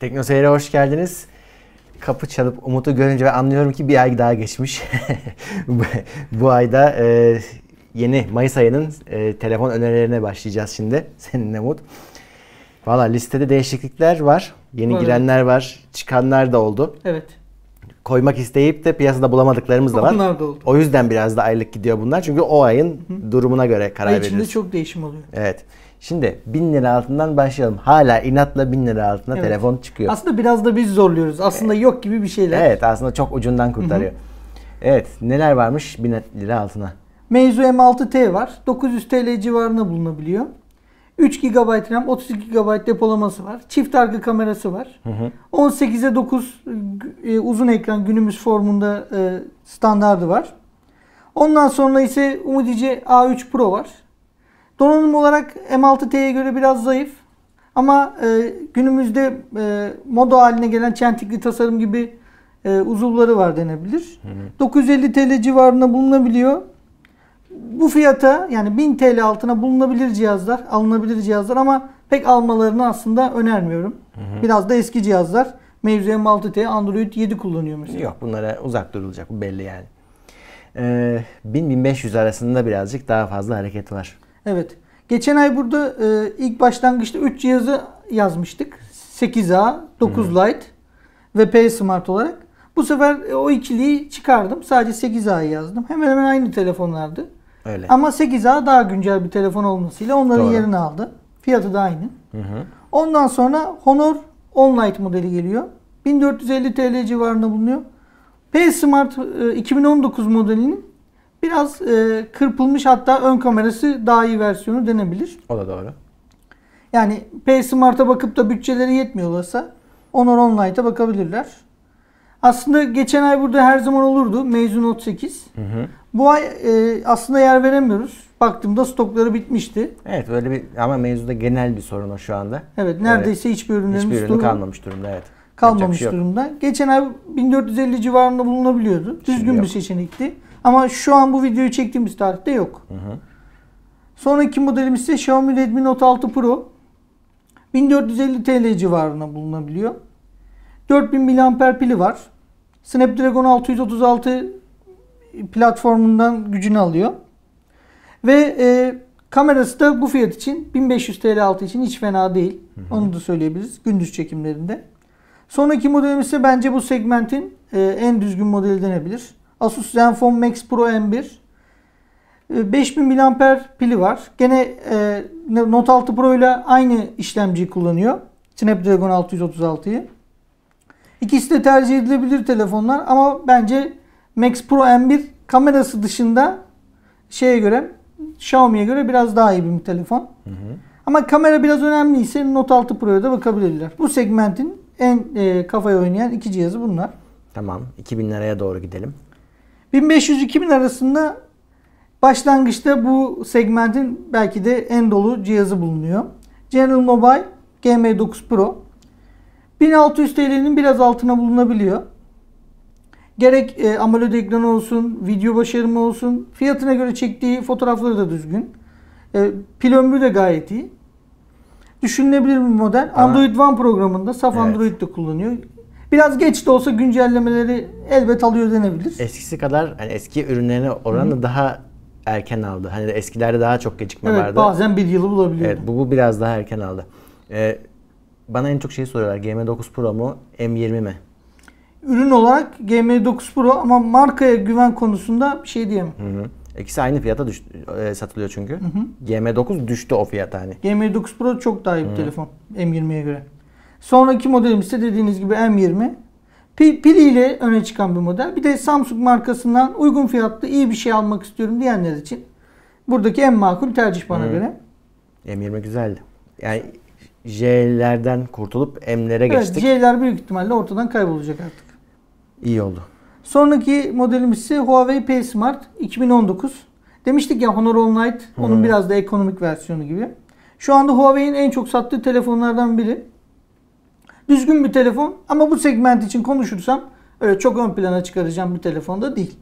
Tekno Seyir'e hoş geldiniz. Kapı çalıp Umut'u görünce ve anlıyorum ki bir ay daha geçmiş. Bu ayda e, yeni Mayıs ayının e, telefon önerilerine başlayacağız şimdi. Seninle Umut. Valla listede değişiklikler var. Yeni evet. girenler var. Çıkanlar da oldu. Evet. Koymak isteyip de piyasada bulamadıklarımız da var. Onlar da oldu. O yüzden biraz da aylık gidiyor bunlar. Çünkü o ayın Hı. durumuna göre karar veriyoruz. Ay veririz. içinde çok değişim oluyor. Evet. Şimdi 1000 lira altından başlayalım. Hala inatla 1000 lira altına evet. telefon çıkıyor. Aslında biraz da biz zorluyoruz. Aslında evet. yok gibi bir şeyler. Evet aslında çok ucundan kurtarıyor. Hı hı. Evet neler varmış 1000 lira altına? Meizu M6T var. 900 TL civarında bulunabiliyor. 3 GB RAM, 32 GB depolaması var. Çift arka kamerası var. 18'e 9 e, uzun ekran günümüz formunda e, standardı var. Ondan sonra ise Umidici A3 Pro var. Donanım olarak M6T'ye göre biraz zayıf. Ama e, günümüzde e, moda haline gelen çentikli tasarım gibi e, uzuvları var denebilir. Hı hı. 950 TL civarında bulunabiliyor. Bu fiyata yani 1000 TL altına bulunabilir cihazlar, alınabilir cihazlar ama pek almalarını aslında önermiyorum. Hı hı. Biraz da eski cihazlar. Mevzu M6T, Android 7 kullanıyor mesela. Yok bunlara uzak durulacak bu belli yani. Ee, 1000-1500 arasında birazcık daha fazla hareket var. Evet. Geçen ay burada e, ilk başlangıçta 3 cihazı yazmıştık. 8A, 9 Lite ve P Smart olarak. Bu sefer e, o ikiliyi çıkardım. Sadece 8A'yı yazdım. Hemen hemen aynı telefonlardı. Öyle. Ama 8A daha güncel bir telefon olmasıyla onların Doğru. yerini aldı. Fiyatı da aynı. Hı hı. Ondan sonra Honor Online modeli geliyor. 1450 TL civarında bulunuyor. P Smart 2019 e, modelinin Biraz e, kırpılmış hatta ön kamerası daha iyi versiyonu denebilir. O da doğru. Yani P Smart'a bakıp da bütçeleri yetmiyorlarsa Honor Online'a bakabilirler. Aslında geçen ay burada her zaman olurdu. Meizu Note 8. Hı hı. Bu ay e, aslında yer veremiyoruz. Baktığımda stokları bitmişti. Evet böyle bir ama mevzuda genel bir sorun o şu anda. Evet neredeyse evet. hiçbir ürünlerimiz hiçbir ürünü kalmamış durumda evet. Kalmamış şey durumda. Geçen ay 1450 civarında bulunabiliyordu. Düzgün bir seçenekti. Ama şu an bu videoyu çektiğimiz tarihte yok. Sonraki modelimiz ise Xiaomi Redmi Note 6 Pro. 1450 TL civarında bulunabiliyor. 4000 mAh pili var. Snapdragon 636 platformundan gücünü alıyor. Ve e, kamerası da bu fiyat için 1500 TL altı için hiç fena değil. Hı hı. Onu da söyleyebiliriz gündüz çekimlerinde. Sonraki modelimiz ise bence bu segmentin e, en düzgün modeli denebilir. Asus Zenfone Max Pro M1 5000 mAh pili var. Gene e, Note 6 Pro ile aynı işlemciyi kullanıyor. Snapdragon 636'yı. İkisi de tercih edilebilir telefonlar ama bence Max Pro M1 kamerası dışında şeye göre Xiaomi'ye göre biraz daha iyi bir telefon. Hı hı. Ama kamera biraz önemliyse Note 6 Pro'ya da bakabilirler. Bu segmentin en e, kafaya oynayan iki cihazı bunlar. Tamam. 2000 liraya doğru gidelim. 1500-2000 arasında başlangıçta bu segmentin belki de en dolu cihazı bulunuyor. General Mobile GM9 Pro 1600 TL'nin biraz altına bulunabiliyor. Gerek e, AMOLED ekranı olsun, video başarımı olsun, fiyatına göre çektiği fotoğrafları da düzgün. E, pil ömrü de gayet iyi. Düşünülebilir bir model. Ama, Android One programında saf evet. de kullanıyor. Biraz geç de olsa güncellemeleri elbet alıyor denebilir. Eskisi kadar hani eski ürünlerine oranla Hı-hı. daha erken aldı. Hani eskilerde daha çok gecikme evet, vardı. Bazen bir yılı bulabiliyor. Evet bu, bu biraz daha erken aldı. Ee, bana en çok şeyi soruyorlar. GM9 Pro mu M20 mi? Ürün olarak GM9 Pro ama markaya güven konusunda bir şey diyemem. Hı hı. İkisi aynı fiyata düş, e, satılıyor çünkü. Hı hı. GM9 düştü o fiyata hani. GM9 Pro çok daha iyi bir hı. telefon M20'ye göre. Sonraki modelimiz ise dediğiniz gibi M20. pili ile öne çıkan bir model. Bir de Samsung markasından uygun fiyatlı iyi bir şey almak istiyorum diyenler için buradaki en makul tercih bana hmm. göre. M20 güzeldi. Yani J'lerden kurtulup M'lere evet, geçtik. J'ler büyük ihtimalle ortadan kaybolacak artık. İyi oldu. Sonraki modelimiz ise Huawei P Smart 2019. Demiştik ya Honor All Night. Onun hmm. biraz da ekonomik versiyonu gibi. Şu anda Huawei'nin en çok sattığı telefonlardan biri. Düzgün bir telefon ama bu segment için konuşursam öyle çok ön plana çıkaracağım bir telefonda değil.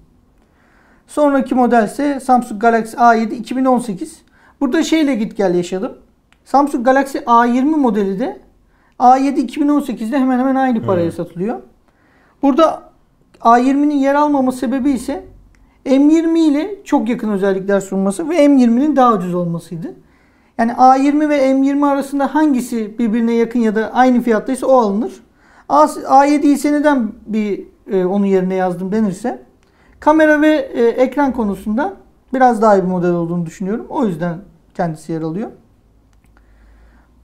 Sonraki model ise Samsung Galaxy A7 2018. Burada şeyle git gel yaşadım. Samsung Galaxy A20 modeli de A7 2018'de hemen hemen aynı paraya evet. satılıyor. Burada A20'nin yer almama sebebi ise M20 ile çok yakın özellikler sunması ve M20'nin daha ucuz olmasıydı. Yani A20 ve M20 arasında hangisi birbirine yakın ya da aynı fiyattaysa o alınır. A, A7 ise neden bir e, onun yerine yazdım denirse kamera ve e, ekran konusunda biraz daha iyi bir model olduğunu düşünüyorum. O yüzden kendisi yer alıyor.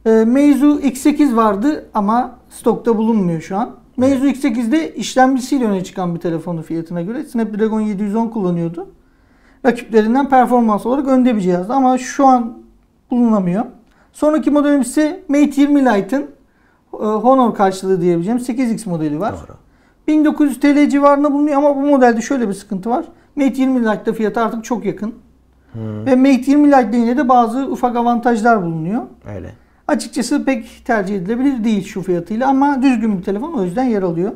E, Meizu X8 vardı ama stokta bulunmuyor şu an. Meizu X8'de işlemcisiyle öne çıkan bir telefonu fiyatına göre. Snapdragon 710 kullanıyordu. Rakiplerinden performans olarak önde bir cihazdı ama şu an bulunamıyor. Sonraki modelimiz ise Mate 20 Lite'ın e, Honor karşılığı diyebileceğim 8X modeli var. Doğru. 1900 TL civarında bulunuyor ama bu modelde şöyle bir sıkıntı var. Mate 20 Lite'da fiyatı artık çok yakın. Hmm. Ve Mate 20 Lite'de yine de bazı ufak avantajlar bulunuyor. Öyle. Açıkçası pek tercih edilebilir değil şu fiyatıyla ama düzgün bir telefon o yüzden yer alıyor.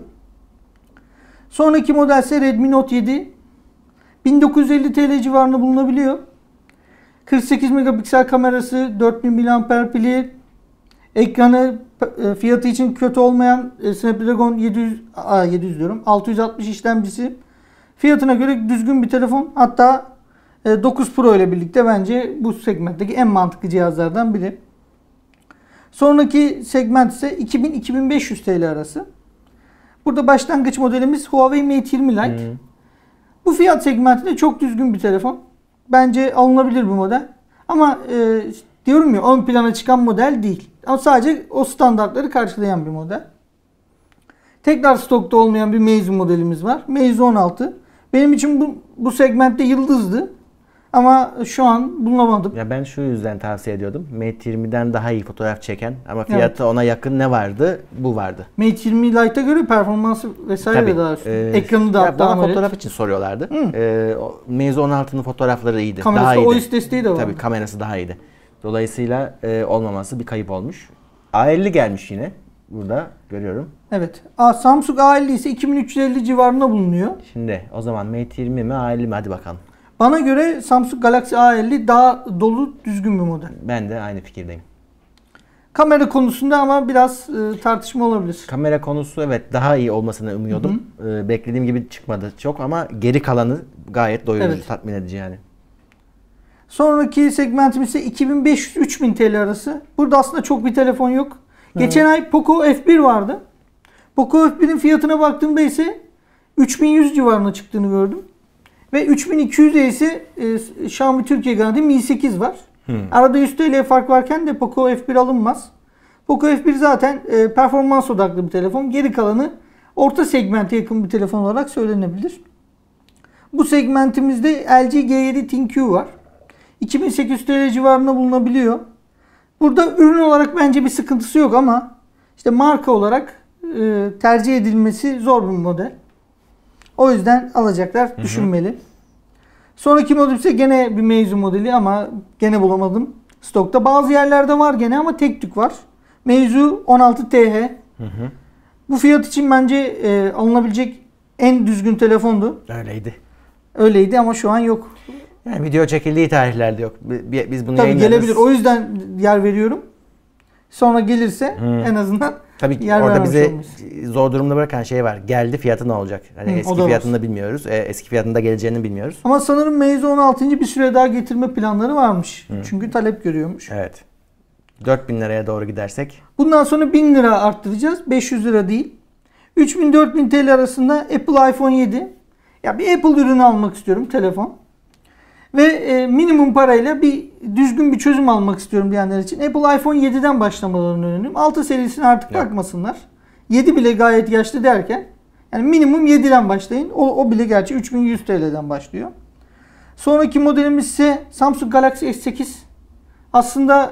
Sonraki model ise Redmi Note 7. 1950 TL civarında bulunabiliyor. 48 megapiksel kamerası, 4000 mAh pili, ekranı e, fiyatı için kötü olmayan e, Snapdragon 700, a, 700 diyorum 660 işlemcisi. Fiyatına göre düzgün bir telefon. Hatta 9 e, Pro ile birlikte bence bu segmentteki en mantıklı cihazlardan biri. Sonraki segment ise 2000-2500 TL arası. Burada başlangıç modelimiz Huawei Mate 20 Lite. Hmm. Bu fiyat segmentinde çok düzgün bir telefon bence alınabilir bu model. Ama e, diyorum ya ön plana çıkan model değil. Ama sadece o standartları karşılayan bir model. Tekrar stokta olmayan bir Meizu modelimiz var. Meizu 16. Benim için bu, bu segmentte yıldızdı. Ama şu an bulamadım. Ya ben şu yüzden tavsiye ediyordum. Mate 20'den daha iyi fotoğraf çeken ama fiyatı evet. ona yakın ne vardı? Bu vardı. Mate 20 Lite'a göre performansı vesaire Tabii, daha üstün. E, Ekranı da hatta bana fotoğraf için soruyorlardı. Hı. E, Meizu 16'nın fotoğrafları iyiydi. Kamerası daha iyiydi. OIS desteği de var. Tabii kamerası daha iyiydi. Dolayısıyla e, olmaması bir kayıp olmuş. A50 gelmiş yine. Burada görüyorum. Evet. A, Samsung A50 ise 2350 civarında bulunuyor. Şimdi o zaman Mate 20 mi A50 mi hadi bakalım. Bana göre Samsung Galaxy A50 daha dolu düzgün bir model. Ben de aynı fikirdeyim. Kamera konusunda ama biraz e, tartışma olabilir. Kamera konusu evet daha iyi olmasını umuyordum. E, beklediğim gibi çıkmadı çok ama geri kalanı gayet doyurucu, evet. tatmin edici yani. Sonraki segmentimiz ise 2500-3000 TL arası. Burada aslında çok bir telefon yok. Hı. Geçen ay Poco F1 vardı. Poco F1'in fiyatına baktığımda ise 3100 civarına çıktığını gördüm. Ve 3200'e ise e, Xiaomi Türkiye garanti Mi 8 var. Hmm. Arada 100 TL fark varken de Poco F1 alınmaz. Poco F1 zaten e, performans odaklı bir telefon. Geri kalanı orta segmente yakın bir telefon olarak söylenebilir. Bu segmentimizde LG G7 ThinQ var. 2800 TL civarında bulunabiliyor. Burada ürün olarak bence bir sıkıntısı yok ama işte marka olarak e, tercih edilmesi zor bir model. O yüzden alacaklar Hı-hı. düşünmeli. Sonraki modül ise gene bir mevzu modeli ama gene bulamadım. Stokta bazı yerlerde var gene ama tek tük var. Mevzu 16 TH. Hı hı. Bu fiyat için bence e, alınabilecek en düzgün telefondu. Öyleydi. Öyleydi ama şu an yok. Yani video çekildiği tarihlerde yok. Biz bunu Tabii yayınlarız. gelebilir. O yüzden yer veriyorum. Sonra gelirse hmm. en azından Tabii ki orada bizi olmuş. zor durumda bırakan şey var. Geldi fiyatı ne olacak? Hani Hı, eski fiyatını da bilmiyoruz. E, eski fiyatında geleceğini bilmiyoruz. Ama sanırım Meizu 16. bir süre daha getirme planları varmış. Hı. Çünkü talep görüyormuş. Evet. 4000 liraya doğru gidersek. Bundan sonra 1000 lira arttıracağız. 500 lira değil. 3000-4000 TL arasında Apple iPhone 7. Ya bir Apple ürünü almak istiyorum telefon. Ve e, minimum parayla bir düzgün bir çözüm almak istiyorum diyenler için. Apple iPhone 7'den başlamalarını öneririm. 6 serisini artık evet. bakmasınlar. 7 bile gayet yaşlı derken yani minimum 7'den başlayın. O, o bile gerçi 3100 TL'den başlıyor. Sonraki modelimiz ise Samsung Galaxy S8. Aslında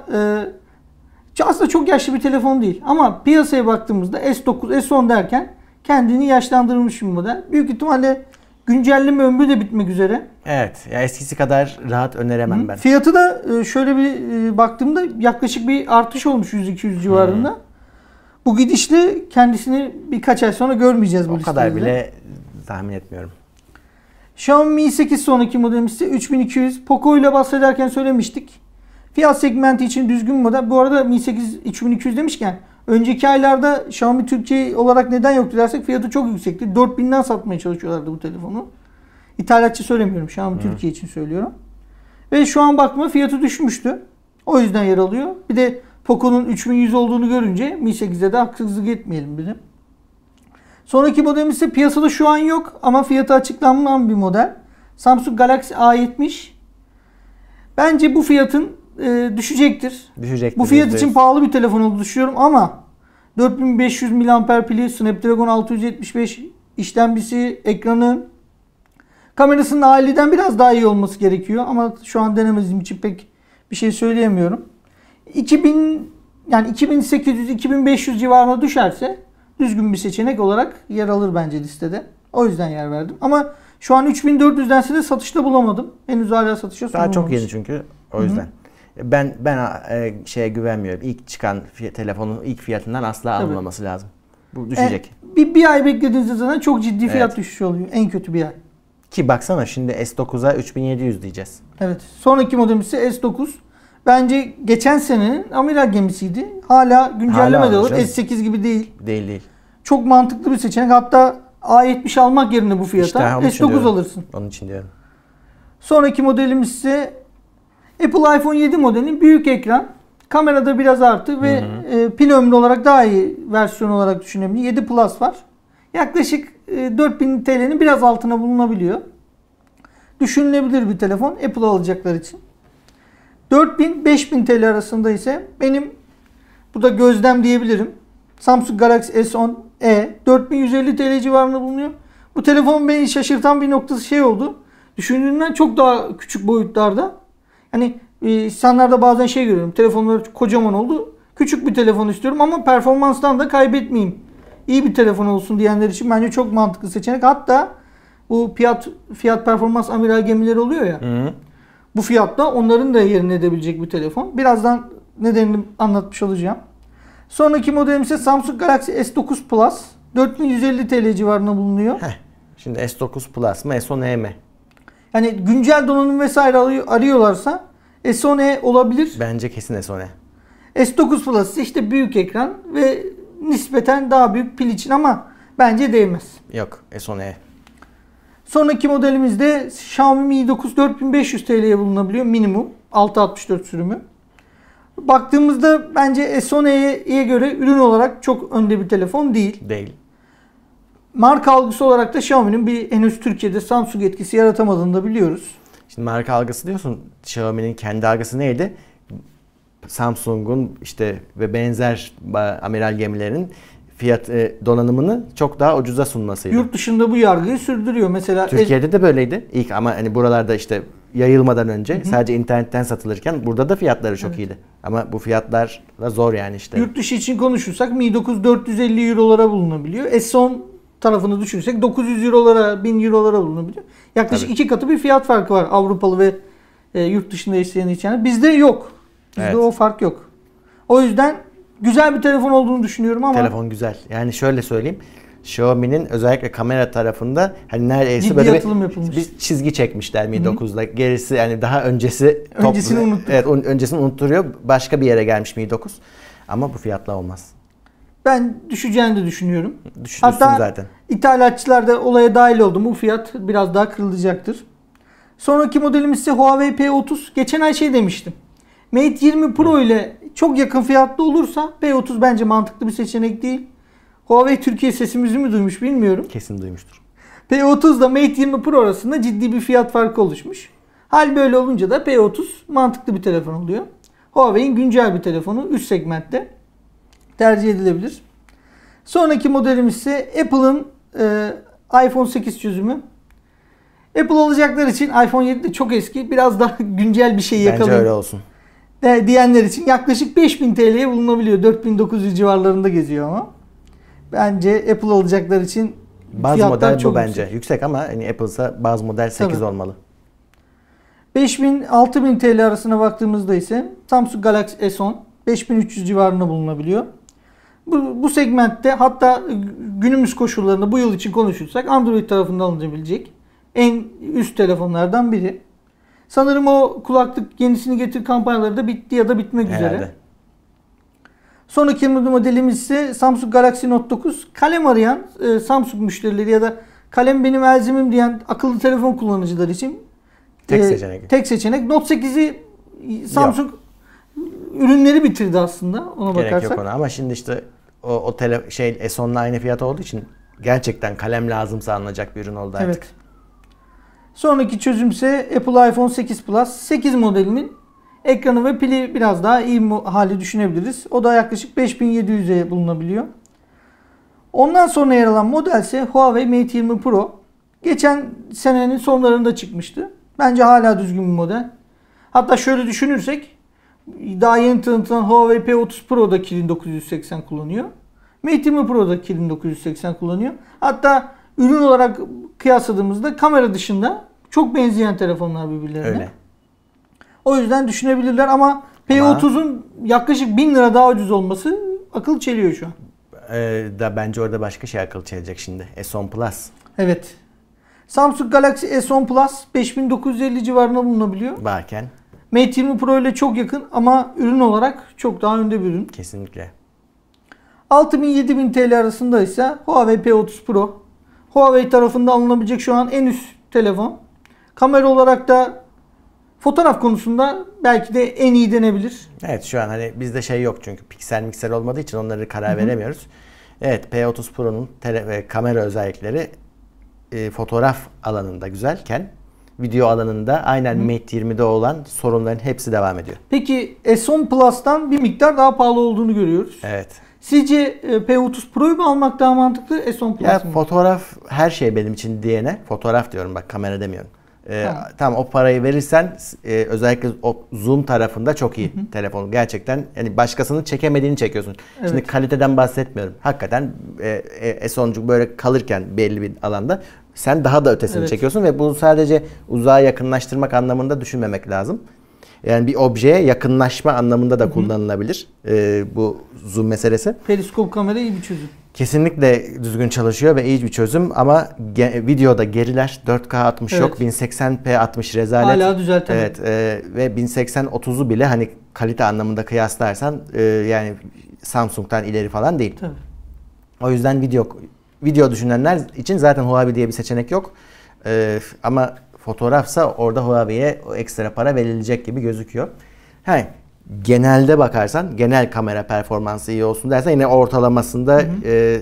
e, aslında çok yaşlı bir telefon değil ama piyasaya baktığımızda S9, S10 derken kendini yaşlandırmış bir model. Büyük ihtimalle Güncelleme ömrü de bitmek üzere. Evet. Ya eskisi kadar rahat öneremem Hı. ben. Fiyatı da e, şöyle bir e, baktığımda yaklaşık bir artış olmuş 100-200 civarında. Hı. Bu gidişle kendisini birkaç ay sonra görmeyeceğiz bu O kadar bile tahmin etmiyorum. Xiaomi 8 sonraki modelimiz ise 3200. Poco ile bahsederken söylemiştik. Fiyat segmenti için düzgün model. Bu arada Mi 8 3200 demişken Önceki aylarda Xiaomi Türkiye olarak neden yoktu dersek fiyatı çok yüksekti. 4000'den satmaya çalışıyorlardı bu telefonu. İthalatçı söylemiyorum. Xiaomi evet. Türkiye için söylüyorum. Ve şu an bakma fiyatı düşmüştü. O yüzden yer alıyor. Bir de Poco'nun 3100 olduğunu görünce Mi 8'e de haksızlık etmeyelim bizim. Sonraki model ise piyasada şu an yok ama fiyatı açıklanmayan bir model. Samsung Galaxy A70. Bence bu fiyatın e, düşecektir. Düşecektir. Bu fiyat %100. için pahalı bir telefon oldu düşünüyorum ama 4500 mAh pili, Snapdragon 675 işlemcisi, ekranı, kamerasının aileden biraz daha iyi olması gerekiyor ama şu an denemediğim için pek bir şey söyleyemiyorum. 2000 yani 2800-2500 civarına düşerse düzgün bir seçenek olarak yer alır bence listede. O yüzden yer verdim. Ama şu an 3400'dense de satışta bulamadım. Henüz hala satışa sunulmamış. Daha çok yeni çünkü. O yüzden. Hı-hı. Ben ben e, şeye güvenmiyorum. İlk çıkan fiyat, telefonun ilk fiyatından asla Tabii. lazım. Bu e, düşecek. E, bir, bir ay beklediğinizde zaten çok ciddi fiyat evet. düşüşü oluyor. En kötü bir ay. Ki baksana şimdi S9'a 3700 diyeceğiz. Evet. Sonraki modelimiz ise S9. Bence geçen senenin amiral gemisiydi. Hala güncellemede olur. S8 gibi değil. Değil değil. Çok mantıklı bir seçenek. Hatta A70 almak yerine bu fiyata işte S9 alırsın. Onun için diyorum. Sonraki modelimiz ise Apple iPhone 7 modelinin büyük ekran kamerada biraz arttı ve hı hı. E, pil ömrü olarak daha iyi versiyon olarak düşünebilirim. 7 Plus var. Yaklaşık 4000 e, TL'nin biraz altına bulunabiliyor. Düşünülebilir bir telefon Apple alacaklar için. 4000-5000 TL arasında ise benim bu da gözlem diyebilirim. Samsung Galaxy S10 E 4150 TL civarında bulunuyor. Bu telefon beni şaşırtan bir noktası şey oldu. Düşündüğümden çok daha küçük boyutlarda Hani e, insanlarda bazen şey görüyorum. Telefonlar kocaman oldu. Küçük bir telefon istiyorum ama performanstan da kaybetmeyeyim. İyi bir telefon olsun diyenler için bence çok mantıklı seçenek. Hatta bu fiyat fiyat performans amiral gemileri oluyor ya. Hı Bu fiyatta onların da yerini edebilecek bir telefon. Birazdan nedenini anlatmış olacağım. Sonraki modelim ise Samsung Galaxy S9 Plus. 4150 TL civarında bulunuyor. Heh. Şimdi S9 Plus mı S10 e mi? hani güncel donanım vesaire arıyorlarsa S10e olabilir. Bence kesin S10e. S9 Plus işte büyük ekran ve nispeten daha büyük pil için ama bence değmez. Yok S10e. Sonraki modelimizde Xiaomi Mi 9 4500 TL'ye bulunabiliyor minimum. 664 sürümü. Baktığımızda bence S10e'ye göre ürün olarak çok önde bir telefon değil. Değil. Marka algısı olarak da Xiaomi'nin bir henüz Türkiye'de Samsung etkisi yaratamadığını da biliyoruz. Şimdi marka algısı diyorsun. Xiaomi'nin kendi algısı neydi? Samsung'un işte ve benzer amiral gemilerin fiyat e, donanımını çok daha ucuza sunmasıydı. Yurt dışında bu yargıyı sürdürüyor mesela. E- Türkiye'de de böyleydi. ilk ama hani buralarda işte yayılmadan önce Hı-hı. sadece internetten satılırken burada da fiyatları çok evet. iyiydi. Ama bu fiyatlar da zor yani işte. Yurt dışı için konuşursak Mi 9 450 Euro'lara bulunabiliyor. S10 tarafını düşünürsek 900 eurolara 1000 eurolara bulunabiliyor. Yaklaşık Tabii. iki katı bir fiyat farkı var Avrupalı ve e, yurt dışında isteyen için Bizde yok. Bizde evet. o fark yok. O yüzden güzel bir telefon olduğunu düşünüyorum ama. Telefon güzel. Yani şöyle söyleyeyim. Xiaomi'nin özellikle kamera tarafında hani neredeyse Ciddi böyle bir, bir çizgi çekmişler Mi 9'la. Gerisi yani daha öncesi öncesini top, Evet, öncesini unutturuyor. Başka bir yere gelmiş Mi 9. Ama bu fiyatla olmaz. Ben düşeceğini de düşünüyorum. Düşünürsün Hatta zaten. ithalatçılar da olaya dahil oldu bu fiyat biraz daha kırılacaktır. Sonraki modelimiz ise Huawei P30. Geçen ay şey demiştim. Mate 20 Pro ile çok yakın fiyatlı olursa P30 bence mantıklı bir seçenek değil. Huawei Türkiye sesimizi mi duymuş bilmiyorum. Kesin duymuştur. P30 ile Mate 20 Pro arasında ciddi bir fiyat farkı oluşmuş. Hal böyle olunca da P30 mantıklı bir telefon oluyor. Huawei'in güncel bir telefonu üst segmentte tercih edilebilir. Sonraki modelimiz ise Apple'ın e, iPhone 8 çözümü. Apple olacaklar için iPhone 7 de çok eski. Biraz daha güncel bir şey yakalayın. Bence öyle olsun. De, diyenler için yaklaşık 5000 TL'ye bulunabiliyor. 4900 civarlarında geziyor ama. Bence Apple olacaklar için bazı model bu bence. Yüksek, yüksek ama hani Apple'sa bazı model 8 Tabii. olmalı. 5000-6000 TL arasına baktığımızda ise Samsung Galaxy S10 5300 civarında bulunabiliyor. Bu, bu segmentte hatta günümüz koşullarında bu yıl için konuşursak Android tarafından alınabilecek en üst telefonlardan biri. Sanırım o kulaklık yenisini getir kampanyaları da bitti ya da bitmek Herhalde. üzere. Son iki modelimiz ise Samsung Galaxy Note 9. Kalem arayan e, Samsung müşterileri ya da kalem benim elzimim diyen akıllı telefon kullanıcıları için e, tek e, seçenek. Tek seçenek. Note 8'i Samsung Yok. ürünleri bitirdi aslında ona Gerek bakarsak. Gerek yok ona ama şimdi işte o, o tele, şey Esson'la aynı fiyat olduğu için gerçekten kalem lazımsa alınacak bir ürün oldu artık. Evet. Sonraki çözümse Apple iPhone 8 Plus 8 modelinin ekranı ve pili biraz daha iyi hali düşünebiliriz. O da yaklaşık 5700'e bulunabiliyor. Ondan sonra yer alan model ise Huawei Mate 20 Pro. Geçen senenin sonlarında çıkmıştı. Bence hala düzgün bir model. Hatta şöyle düşünürsek daha yeni tanıtılan Huawei P30 Pro'da Kirin 980 kullanıyor. Mate 20 Pro'da Kirin 980 kullanıyor. Hatta ürün olarak kıyasladığımızda kamera dışında çok benzeyen telefonlar birbirlerine. Öyle. O yüzden düşünebilirler ama P30'un yaklaşık 1000 lira daha ucuz olması akıl çeliyor şu an. Ee, da bence orada başka şey akıl çelecek şimdi. S10 Plus. Evet. Samsung Galaxy S10 Plus 5950 civarında bulunabiliyor. Varken Mate 20 Pro ile çok yakın ama ürün olarak çok daha önde bir ürün. Kesinlikle. 6000-7000 TL arasında ise Huawei P30 Pro. Huawei tarafında alınabilecek şu an en üst telefon. Kamera olarak da fotoğraf konusunda belki de en iyi denebilir. Evet şu an hani bizde şey yok çünkü piksel mikser olmadığı için onları karar Hı-hı. veremiyoruz. Evet P30 Pro'nun e, kamera özellikleri e, fotoğraf alanında güzelken video alanında aynen Hı. Mate 20'de olan sorunların hepsi devam ediyor. Peki S10 Plus'tan bir miktar daha pahalı olduğunu görüyoruz. Evet. Sizce e, P30 Pro'yu mu almak daha mantıklı S10 Plus ya, mı? Fotoğraf her şey benim için diyene fotoğraf diyorum bak kamera demiyorum. Ee, tamam. o parayı verirsen e, özellikle o zoom tarafında çok iyi hı telefon. Gerçekten yani başkasını çekemediğini çekiyorsun. Evet. Şimdi kaliteden bahsetmiyorum. Hakikaten e, e, S10 böyle kalırken belli bir alanda sen daha da ötesini evet. çekiyorsun ve bunu sadece uzağa yakınlaştırmak anlamında düşünmemek lazım. Yani bir objeye yakınlaşma anlamında da Hı-hı. kullanılabilir e, bu zoom meselesi. Periskop kamera iyi bir çözüm. Kesinlikle düzgün çalışıyor ve iyi bir çözüm ama ge- videoda geriler 4K 60 evet. yok 1080p 60 rezalet. Hala düzeltemem. Evet e, ve 1080 30'u bile hani kalite anlamında kıyaslarsan e, yani Samsung'dan ileri falan değil. Tabii. O yüzden video video düşünenler için zaten Huawei diye bir seçenek yok. Ee, ama fotoğrafsa orada Huawei'ye ekstra para verilecek gibi gözüküyor. He, genelde bakarsan genel kamera performansı iyi olsun dersen yine ortalamasında E,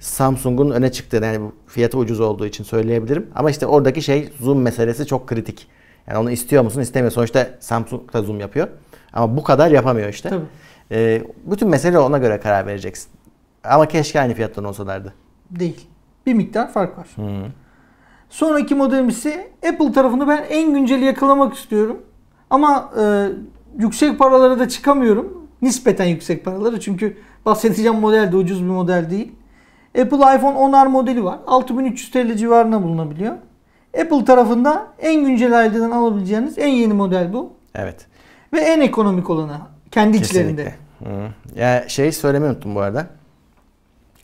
Samsung'un öne çıktığını yani fiyatı ucuz olduğu için söyleyebilirim. Ama işte oradaki şey zoom meselesi çok kritik. Yani onu istiyor musun istemiyor. Sonuçta Samsung da zoom yapıyor. Ama bu kadar yapamıyor işte. Tabii. E, bütün mesele ona göre karar vereceksin. Ama keşke aynı fiyattan olsalardı değil. Bir miktar fark var. Hı. Sonraki modelim ise Apple tarafını ben en günceli yakalamak istiyorum. Ama e, yüksek paralara da çıkamıyorum. Nispeten yüksek paraları çünkü bahsedeceğim model de ucuz bir model değil. Apple iPhone 10R modeli var. 6300 TL civarına bulunabiliyor. Apple tarafında en güncel aileden alabileceğiniz en yeni model bu. Evet. Ve en ekonomik olanı kendi Kesinlikle. içlerinde. Hı. Ya şey söylemeyi unuttum bu arada.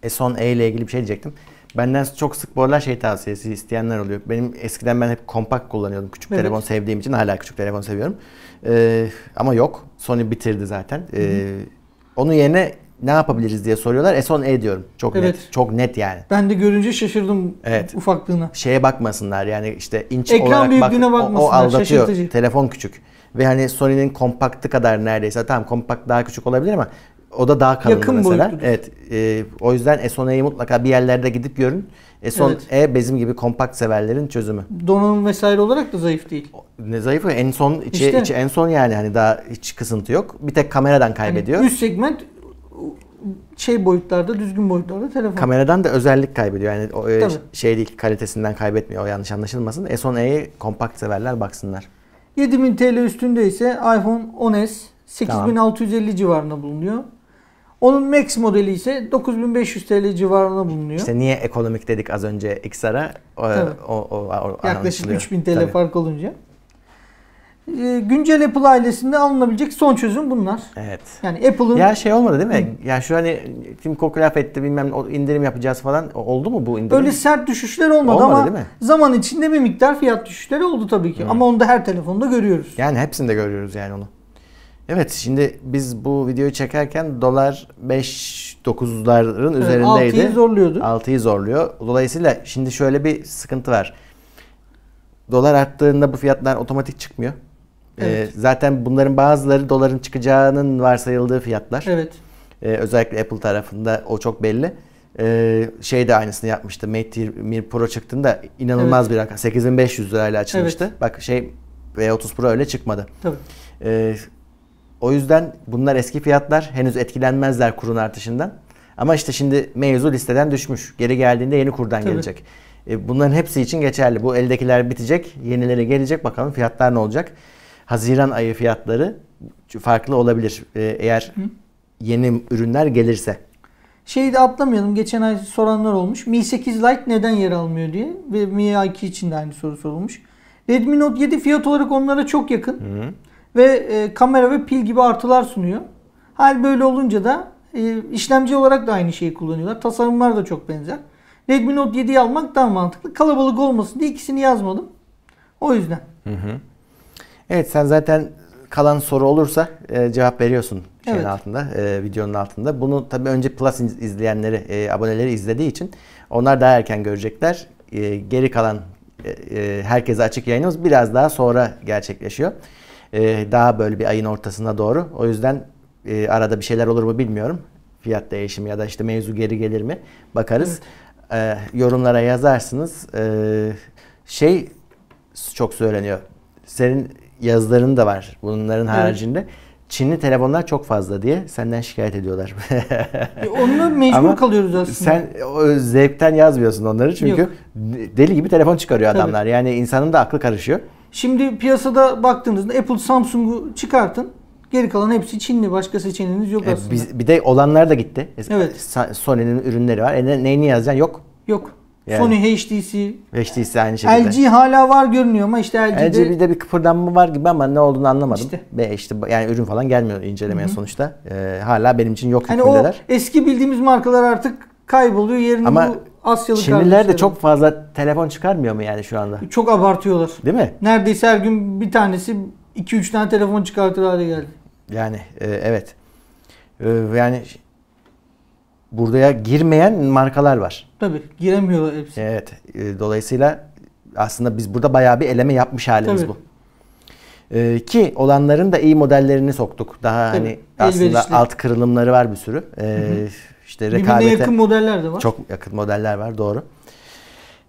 E, son E ile ilgili bir şey diyecektim. Benden çok sık bu aralar şey tavsiyesi isteyenler oluyor. Benim eskiden ben hep kompakt kullanıyordum. Küçük evet. telefon sevdiğim için hala küçük telefon seviyorum. Ee, ama yok. Sony bitirdi zaten. Ee, onun yerine ne yapabiliriz diye soruyorlar. S10e e diyorum. Çok evet. net. Çok net yani. Ben de görünce şaşırdım evet. ufaklığına. Şeye bakmasınlar yani işte inç Ekran olarak büyüklüğüne bak, bakmasınlar. O, o aldatıyor. Şaşırtıcı. Telefon küçük. Ve hani Sony'nin kompaktı kadar neredeyse. Tamam kompakt daha küçük olabilir ama o da daha kalın Yakın mesela. Boyutludur. Evet. E, o yüzden Esone'yi mutlaka bir yerlerde gidip görün. Eson evet. E bizim gibi kompakt severlerin çözümü. Donanım vesaire olarak da zayıf değil. Ne zayıf? En son içi, işte. içi en son yani hani daha hiç kısıntı yok. Bir tek kameradan hani kaybediyor. Yani üst segment şey boyutlarda, düzgün boyutlarda telefon. Kameradan da özellik kaybediyor. Yani o e, Tabii. şey değil, kalitesinden kaybetmiyor. O yanlış anlaşılmasın. S10 E'ye kompakt severler baksınlar. 7000 TL üstünde ise iPhone 10s 8650 tamam. civarında bulunuyor. Onun Max modeli ise 9500 TL civarında bulunuyor. İşte niye ekonomik dedik az önce XR'a o, o, o, o Yaklaşık 3000 TL Tabii. fark olunca. Ee, güncel Apple ailesinde alınabilecek son çözüm bunlar. Evet. Yani Apple'ın... Ya şey olmadı değil mi? Hı. Ya şu hani Tim Cook laf etti bilmem indirim yapacağız falan oldu mu bu indirim? Öyle sert düşüşler olmadı, olmadı ama zaman içinde bir miktar fiyat düşüşleri oldu tabii ki. Hı. Ama onu da her telefonda görüyoruz. Yani hepsinde görüyoruz yani onu. Evet şimdi biz bu videoyu çekerken dolar 5-9'ların üzerindeydi. 6'yı zorluyordu. 6'yı zorluyor. Dolayısıyla şimdi şöyle bir sıkıntı var. Dolar arttığında bu fiyatlar otomatik çıkmıyor. Ee, evet. Ee, zaten bunların bazıları doların çıkacağının varsayıldığı fiyatlar. Evet. Ee, özellikle Apple tarafında o çok belli. Ee, şey de aynısını yapmıştı. Mate 20 Pro çıktığında inanılmaz evet. bir rakam. 8500 lirayla açılmıştı. Evet. Bak şey V30 Pro öyle çıkmadı. Tabii. Ee, o yüzden bunlar eski fiyatlar. Henüz etkilenmezler kurun artışından. Ama işte şimdi mevzu listeden düşmüş. Geri geldiğinde yeni kurdan Tabii. gelecek. E, bunların hepsi için geçerli. Bu eldekiler bitecek. Yenileri gelecek. Bakalım fiyatlar ne olacak. Haziran ayı fiyatları farklı olabilir. E, eğer yeni ürünler gelirse. Şeyi de atlamayalım. Geçen ay soranlar olmuş. Mi 8 Lite neden yer almıyor diye. Ve Mi A2 için de aynı soru sorulmuş. Redmi Note 7 fiyat olarak onlara çok yakın. Hı ve e, kamera ve pil gibi artılar sunuyor. Hal böyle olunca da e, işlemci olarak da aynı şeyi kullanıyorlar. Tasarımlar da çok benzer. Redmi Note 7'yi almak daha mantıklı. Kalabalık olmasın diye ikisini yazmadım. O yüzden. Hı hı. Evet sen zaten kalan soru olursa e, cevap veriyorsun şeyin evet. altında, e, videonun altında. Bunu tabii önce Plus izleyenleri, e, aboneleri izlediği için onlar daha erken görecekler. E, geri kalan e, e herkese açık yayınımız biraz daha sonra gerçekleşiyor. E, daha böyle bir ayın ortasına doğru. O yüzden e, arada bir şeyler olur mu bilmiyorum. Fiyat değişimi ya da işte mevzu geri gelir mi bakarız. Evet. E, yorumlara yazarsınız. şey çok söyleniyor. Senin yazıların da var bunların evet. haricinde. Çinli telefonlar çok fazla diye senden şikayet ediyorlar. e onunla mecbur Ama kalıyoruz aslında. Sen o zevkten yazmıyorsun onları çünkü Yok. deli gibi telefon çıkarıyor Tabii. adamlar. Yani insanın da aklı karışıyor. Şimdi piyasada baktığınızda Apple Samsung'u çıkartın. Geri kalan hepsi Çinli. Başka seçeneğiniz yok e, aslında. biz, bir de olanlar da gitti. Evet. Sony'nin ürünleri var. E, neyini yazacaksın? Yok. Yok. Yani. Sony HTC. HTC aynı şekilde. LG hala var görünüyor ama işte LG'de... LG bir de bir kıpırdanma var gibi ama ne olduğunu anlamadım. İşte. Ve işte yani ürün falan gelmiyor incelemeye Hı-hı. sonuçta. Ee, hala benim için yok yani hükmündeler. o eski bildiğimiz markalar artık kayboluyor. Yerini ama bu Asyalı Çinliler de çok fazla telefon çıkarmıyor mu yani şu anda? Çok abartıyorlar. Değil mi? Neredeyse her gün bir tanesi 2-3 tane telefon çıkartır hale geldi. Yani e, evet. E, yani buraya girmeyen markalar var. Tabii giremiyorlar hepsi. Evet. E, dolayısıyla aslında biz burada bayağı bir eleme yapmış halimiz Tabii. bu. E, ki olanların da iyi modellerini soktuk. Daha Tabii. hani aslında Elverişli. alt kırılımları var bir sürü. E, hı hı. işte rekabete. Birbirine yakın modeller de var. Çok yakın modeller var doğru.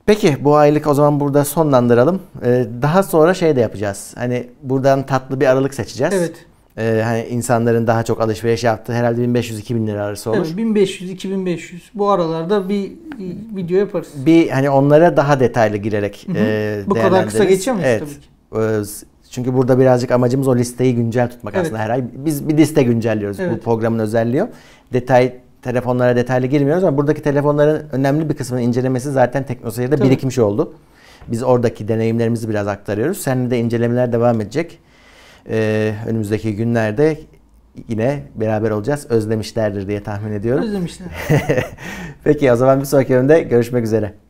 Peki bu aylık o zaman burada sonlandıralım. Ee, daha sonra şey de yapacağız. Hani buradan tatlı bir aralık seçeceğiz. Evet e, hani insanların daha çok alışveriş yaptığı herhalde 1500-2000 lira arası olur. Evet, 1500-2500 bu aralarda bir video yaparız. Bir hani onlara daha detaylı girerek Hı-hı. e, Bu kadar kısa geçemeyiz evet. tabii ki. Ee, çünkü burada birazcık amacımız o listeyi güncel tutmak evet. aslında her ay. Biz bir liste güncelliyoruz evet. bu programın özelliği o. Detay telefonlara detaylı girmiyoruz ama buradaki telefonların önemli bir kısmının incelemesi zaten teknoseyirde birikmiş oldu. Biz oradaki deneyimlerimizi biraz aktarıyoruz. Seninle de incelemeler devam edecek e, önümüzdeki günlerde yine beraber olacağız. Özlemişlerdir diye tahmin ediyorum. Özlemişler. Peki o zaman bir sonraki bölümde görüşmek üzere.